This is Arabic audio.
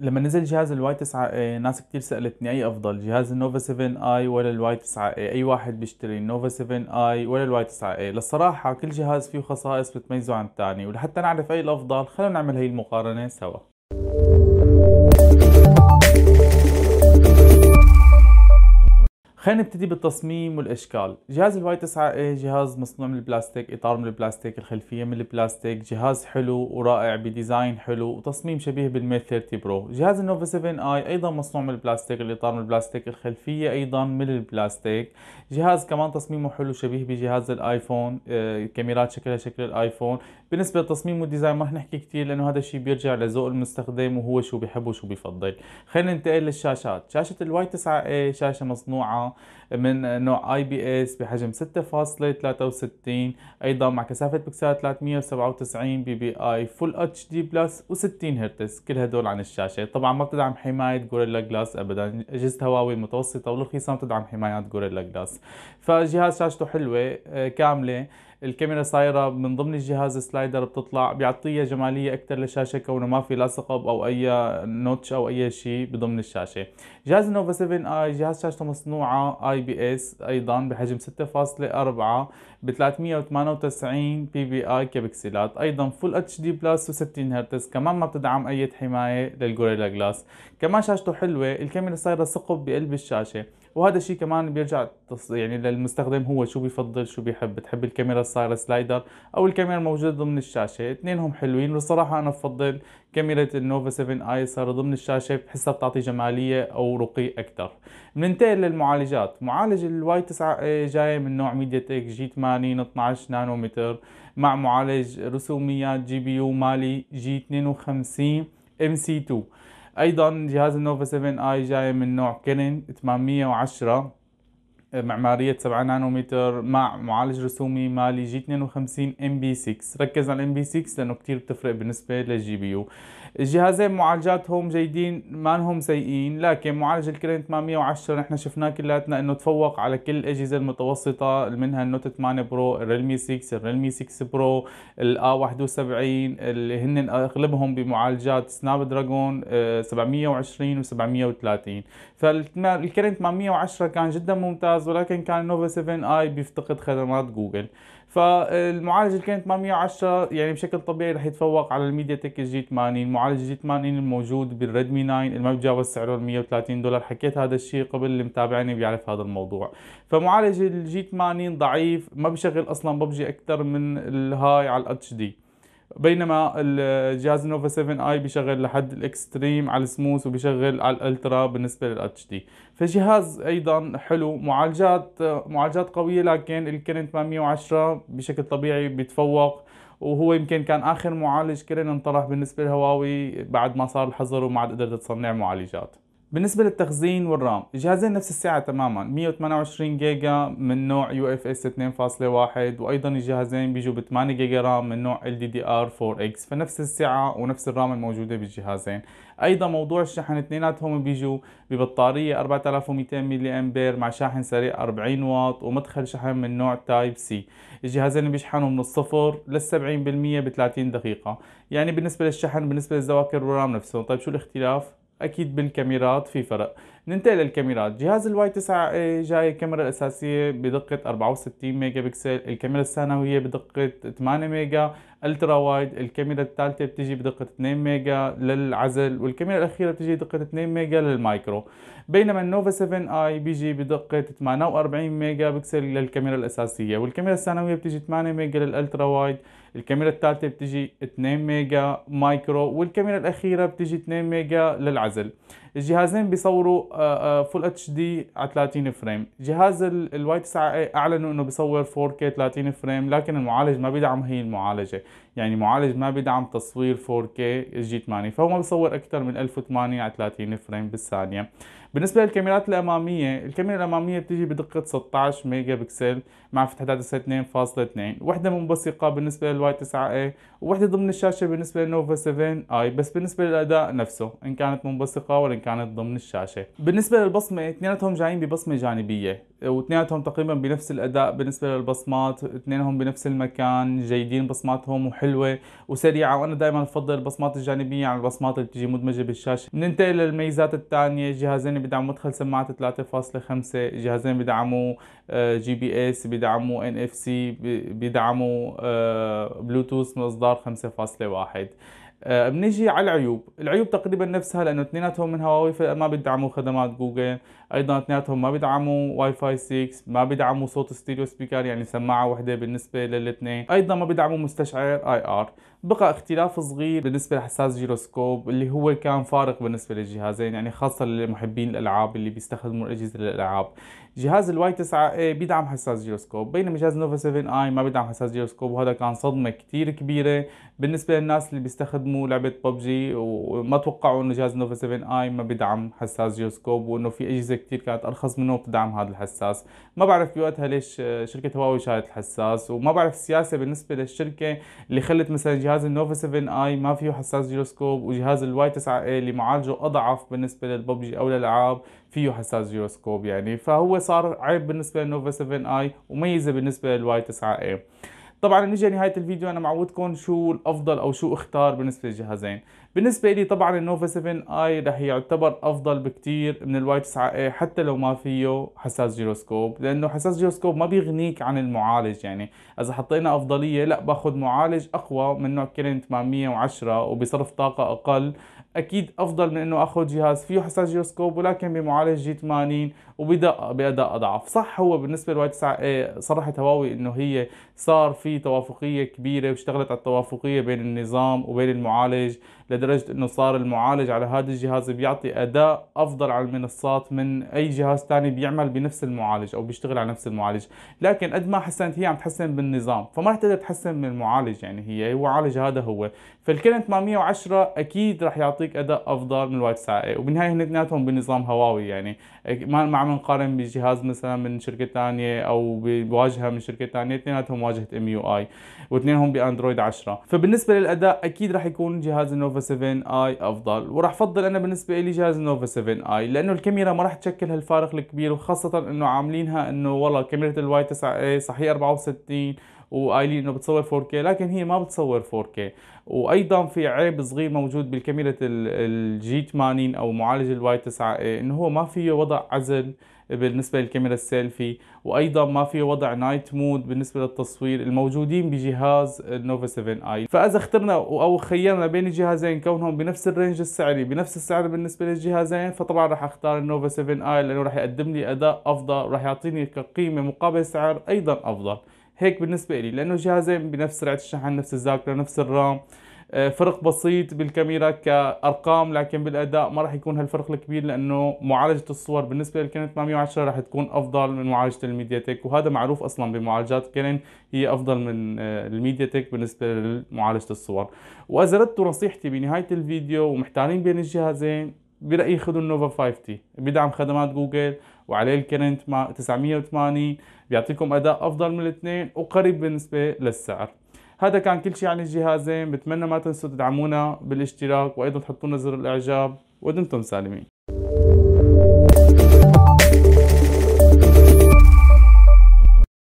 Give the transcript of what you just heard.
لما نزل جهاز الواي 9 اي آه، ناس كتير سألتني اي افضل جهاز النوفا 7 اي ولا الواي 9 اي آه، اي واحد بيشتري النوفا 7 اي ولا الواي 9 اي آه، للصراحة كل جهاز فيه خصائص بتميزه عن الثاني ولحتى نعرف اي الافضل خلينا نعمل هي المقارنة سوا خلينا نبتدي بالتصميم والاشكال جهاز الواي 9 اي جهاز مصنوع من البلاستيك اطار من البلاستيك الخلفيه من البلاستيك جهاز حلو ورائع بديزاين حلو وتصميم شبيه بالميت 30 برو جهاز النوفا 7 اي ايضا مصنوع من البلاستيك الاطار من البلاستيك الخلفيه ايضا من البلاستيك جهاز كمان تصميمه حلو شبيه بجهاز الايفون آه، كاميرات شكلها شكل الايفون بالنسبه للتصميم والديزاين ما رح نحكي كثير لانه هذا الشيء بيرجع لذوق المستخدم وهو شو بحب وشو بيفضل خلينا ننتقل للشاشات شاشه الواي 9 اي شاشه مصنوعه من نوع اي بي اس بحجم 6.63 ايضا مع كثافة بكسلات 397 بي بي اي فول اتش دي بلس و60 هرتز كل هدول عن الشاشة طبعا ما بتدعم حماية غوريلا جلاس ابدا اجهزة هواوي المتوسطة والرخيصة ما بتدعم حمايات غوريلا جلاس فجهاز شاشته حلوة آه، كاملة الكاميرا صايره من ضمن الجهاز سلايدر بتطلع بيعطيها جماليه اكثر للشاشه كونه ما في لا ثقب او اي نوتش او اي شيء بضمن الشاشه جهاز النوفا 7 اي جهاز شاشته مصنوعه اي بي اس ايضا بحجم 6.4 ب 398 بي بي اي كبكسلات ايضا فول اتش دي بلس و60 هرتز كمان ما بتدعم اي حمايه للجوريلا جلاس كمان شاشته حلوه الكاميرا صايره ثقب بقلب الشاشه وهذا الشيء كمان بيرجع يعني للمستخدم هو شو بيفضل شو بيحب بتحب الكاميرا الصغيرة سلايدر او الكاميرا الموجوده ضمن الشاشه اثنينهم حلوين والصراحه انا بفضل كاميرا النوفا 7 اي صار ضمن الشاشه بحسها بتعطي جماليه او رقي اكثر بننتقل للمعالجات معالج الواي 9 اي جاي من نوع ميديا تك جي 80 12 نانومتر مع معالج رسوميات جي بي يو مالي جي 52 ام سي 2 ايضا جهاز النوفا 7 اي جاي من نوع كينن 810 معمارية 7 نانومتر مع معالج رسومي مالي جي 52 ام بي 6 ركز على الام بي 6 لانه كتير بتفرق بالنسبة للجي بي يو الجهازين معالجاتهم جيدين ما هم سيئين لكن معالج الكرين 810 نحن شفناه كلياتنا انه تفوق على كل الاجهزة المتوسطة منها النوت 8 برو الريلمي 6 الريلمي 6 برو الا 71 اللي هن اغلبهم بمعالجات سناب دراجون 720 و730 فالكرين 810 كان جدا ممتاز جهاز ولكن كان نوفا 7 اي بيفتقد خدمات جوجل فالمعالج اللي كانت 810 يعني بشكل طبيعي رح يتفوق على الميديا تك جي 80 المعالج جي 80 الموجود بالريدمي 9 اللي ما بيتجاوز سعره 130 دولار حكيت هذا الشيء قبل اللي متابعني بيعرف هذا الموضوع فمعالج الجي 80 ضعيف ما بشغل اصلا ببجي اكثر من الهاي على الاتش دي بينما الجهاز النوفا 7 اي بيشغل لحد الاكستريم على السموث وبيشغل على الالترا بالنسبه للاتش دي فجهاز ايضا حلو معالجات معالجات قويه لكن الكرنت 810 بشكل طبيعي بيتفوق وهو يمكن كان اخر معالج كرن انطرح بالنسبه لهواوي بعد ما صار الحظر وما عاد قدرت تصنع معالجات بالنسبة للتخزين والرام جهازين نفس السعة تماما 128 جيجا من نوع يو اف اس 2.1 وايضا الجهازين بيجوا ب 8 جيجا رام من نوع ال دي دي ار 4 اكس فنفس السعة ونفس الرام الموجودة بالجهازين ايضا موضوع الشحن اثنيناتهم بيجوا ببطارية 4200 ملي امبير مع شاحن سريع 40 واط ومدخل شحن من نوع تايب سي الجهازين بيشحنوا من الصفر لل 70% ب 30 دقيقة يعني بالنسبة للشحن بالنسبة للذواكر والرام نفسهم طيب شو الاختلاف اكيد بالكاميرات في فرق ننتقل للكاميرات جهاز الواي 9 اي جاي الكاميرا الاساسيه بدقه 64 ميجا بكسل الكاميرا الثانويه بدقه 8 ميجا الترا وايد الكاميرا الثالثه بتجي بدقه 2 ميجا للعزل والكاميرا الاخيره بتجي بدقه 2 ميجا للمايكرو بينما النوفا 7 اي بيجي بدقه 48 ميجا بكسل للكاميرا الاساسيه والكاميرا الثانويه بتجي 8 ميجا للالترا وايد الكاميرا الثالثه بتجي 2 ميجا مايكرو والكاميرا الاخيره بتجي 2 ميجا للعزل الجهازين بيصوروا فول اتش دي على 30 فريم جهاز الواي 9 إيه اعلنوا انه بيصور 4K 30 فريم لكن المعالج ما بيدعم هي المعالجه يعني معالج ما بيدعم تصوير 4K جي 8 فهو ما بيصور اكثر من 1080 على 30 فريم بالثانيه بالنسبه للكاميرات الاماميه الكاميرا الاماميه بتيجي بدقه 16 ميجا بكسل مع فتحه عدسه 2.2 وحده منبثقه بالنسبه للواي 9 اي وحده ضمن الشاشه بالنسبه للنوفا 7 اي بس بالنسبه للاداء نفسه ان كانت منبثقه ولا ان كانت ضمن الشاشه بالنسبه للبصمه اثنيناتهم جايين ببصمه جانبيه واثنيناتهم تقريبا بنفس الاداء بالنسبه للبصمات اثنينهم بنفس المكان جيدين بصماتهم وحلوه وسريعه وانا دائما بفضل البصمات الجانبيه عن البصمات اللي تجي مدمجه بالشاشه ننتقل للميزات الثانيه جهازين بيدعموا مدخل سماعه 3.5 جهازين بيدعموا آه، جي بي اس بيدعموا ان اف سي بيدعموا آه، بلوتوث من اصدار الأمطار 5.1 بنيجي على العيوب العيوب تقريبا نفسها لانه اثنيناتهم من هواوي فما بيدعموا خدمات جوجل ايضا اثنيناتهم ما بيدعموا واي فاي 6 ما بيدعموا صوت ستيريو سبيكر يعني سماعه وحده بالنسبه للاثنين ايضا ما بيدعموا مستشعر اي ار بقى اختلاف صغير بالنسبه لحساس جيروسكوب اللي هو كان فارق بالنسبه للجهازين يعني خاصه لمحبين الالعاب اللي بيستخدموا الاجهزه للالعاب جهاز الواي 9 اي بيدعم حساس جيروسكوب بينما جهاز نوفا 7 اي ما بيدعم حساس جيروسكوب وهذا كان صدمه كثير كبيره بالنسبه للناس اللي بيستخدموا لعبه ببجي وما توقعوا انه جهاز نوفا 7 اي ما بيدعم حساس جيروسكوب وانه في اجهزه كثير كانت ارخص منه بتدعم هذا الحساس ما بعرف بوقتها ليش شركه هواوي شالت الحساس وما بعرف السياسه بالنسبه للشركه اللي خلت مثلا جهاز النوفا 7 اي ما فيه حساس جيروسكوب وجهاز الواي 9 اي اللي معالجه اضعف بالنسبه للببجي او للالعاب فيه حساس جيروسكوب يعني فهو صار عيب بالنسبه للنوفا 7 اي وميزه بالنسبه للواي 9 اي طبعا نجي لنهايه الفيديو انا معودكم شو الافضل او شو اختار بالنسبه للجهازين بالنسبه لي طبعا النوفا 7 اي رح يعتبر افضل بكتير من الواي 9 اي حتى لو ما فيه حساس جيروسكوب لانه حساس جيروسكوب ما بيغنيك عن المعالج يعني اذا حطينا افضليه لا باخذ معالج اقوى من نوع كيرين 810 وبصرف طاقه اقل اكيد افضل من انه اخذ جهاز فيه حساس جيروسكوب ولكن بمعالج جي 80 وبدقه باداء اضعف صح هو بالنسبه لواي 9 آه، صرحت هواوي انه هي صار في توافقيه كبيره واشتغلت على التوافقيه بين النظام وبين المعالج لدرجه انه صار المعالج على هذا الجهاز بيعطي اداء افضل على المنصات من اي جهاز ثاني بيعمل بنفس المعالج او بيشتغل على نفس المعالج لكن قد ما حسنت هي عم تحسن بالنظام فما رح تقدر تحسن من المعالج يعني هي هو عالج هذا هو فالكرنت مع 110 اكيد راح يعطيك اداء افضل من الوايت ساعه وبالنهايه هن اثنيناتهم بنظام هواوي يعني ما ما عم نقارن بجهاز مثلا من شركه ثانيه او بواجهه من شركه ثانيه اثنيناتهم واجهه ام يو اي واثنينهم باندرويد 10 فبالنسبه للاداء اكيد راح يكون جهاز النوفا 7 اي افضل وراح افضل انا بالنسبه لي جهاز النوفا 7 اي لانه الكاميرا ما راح تشكل هالفارق الكبير وخاصه انه عاملينها انه والله كاميرا الواي 9 اي صحيح 64 وقايلين انه بتصور 4K لكن هي ما بتصور 4K وايضا في عيب صغير موجود بالكاميرا الجي 80 او معالج الواي 9 إيه، انه هو ما فيه وضع عزل بالنسبه للكاميرا السيلفي وايضا ما في وضع نايت مود بالنسبه للتصوير الموجودين بجهاز النوفا 7 اي فاذا اخترنا او خيرنا بين الجهازين كونهم بنفس الرينج السعري بنفس السعر بالنسبه للجهازين فطبعا راح اختار النوفا 7 اي لانه راح يقدم لي اداء افضل راح يعطيني كقيمه مقابل سعر ايضا افضل هيك بالنسبه لي لانه جهازين بنفس سرعه الشحن نفس الذاكره نفس الرام آه، فرق بسيط بالكاميرا كارقام لكن بالاداء ما راح يكون هالفرق الكبير لانه معالجه الصور بالنسبه للكنن 810 راح تكون افضل من معالجه الميديا تك وهذا معروف اصلا بمعالجات كنن هي افضل من آه، الميديا تك بالنسبه لمعالجه الصور واذا ردتوا نصيحتي بنهايه الفيديو ومحتارين بين الجهازين برايي خذوا النوفا 5 تي بدعم خدمات جوجل وعليه الكرنت 980 بيعطيكم اداء افضل من الاثنين وقريب بالنسبه للسعر هذا كان كل شيء عن الجهازين بتمنى ما تنسوا تدعمونا بالاشتراك وايضا تحطوا لنا زر الاعجاب ودمتم سالمين